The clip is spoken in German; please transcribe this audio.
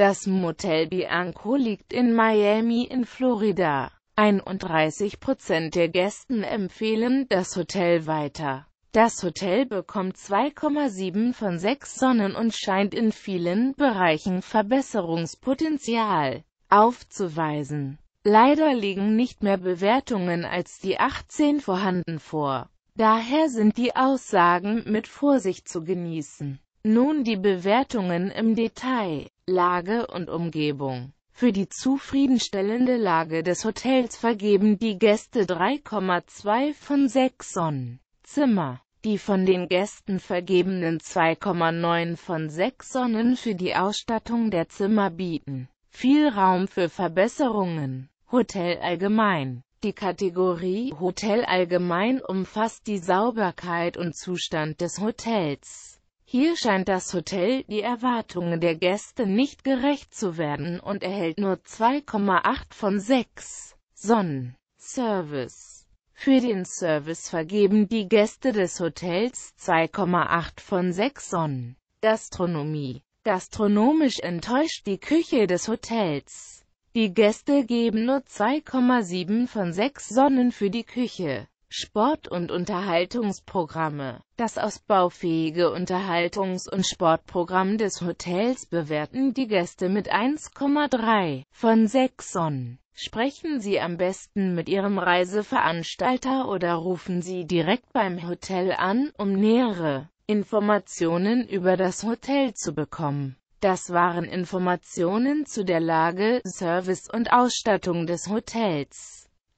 Das Motel Bianco liegt in Miami in Florida. 31 Prozent der Gästen empfehlen das Hotel weiter. Das Hotel bekommt 2,7 von 6 Sonnen und scheint in vielen Bereichen Verbesserungspotenzial aufzuweisen. Leider liegen nicht mehr Bewertungen als die 18 vorhanden vor. Daher sind die Aussagen mit Vorsicht zu genießen. Nun die Bewertungen im Detail, Lage und Umgebung. Für die zufriedenstellende Lage des Hotels vergeben die Gäste 3,2 von 6 Sonnen. Zimmer. Die von den Gästen vergebenen 2,9 von 6 Sonnen für die Ausstattung der Zimmer bieten. Viel Raum für Verbesserungen. Hotel allgemein. Die Kategorie Hotel allgemein umfasst die Sauberkeit und Zustand des Hotels. Hier scheint das Hotel die Erwartungen der Gäste nicht gerecht zu werden und erhält nur 2,8 von 6 Sonnen. Service für den Service vergeben die Gäste des Hotels 2,8 von 6 Sonnen. Gastronomie. Gastronomisch enttäuscht die Küche des Hotels. Die Gäste geben nur 2,7 von 6 Sonnen für die Küche. Sport- und Unterhaltungsprogramme. Das ausbaufähige Unterhaltungs- und Sportprogramm des Hotels bewerten die Gäste mit 1,3 von 6 on. Sprechen Sie am besten mit Ihrem Reiseveranstalter oder rufen Sie direkt beim Hotel an, um nähere Informationen über das Hotel zu bekommen. Das waren Informationen zu der Lage, Service und Ausstattung des Hotels.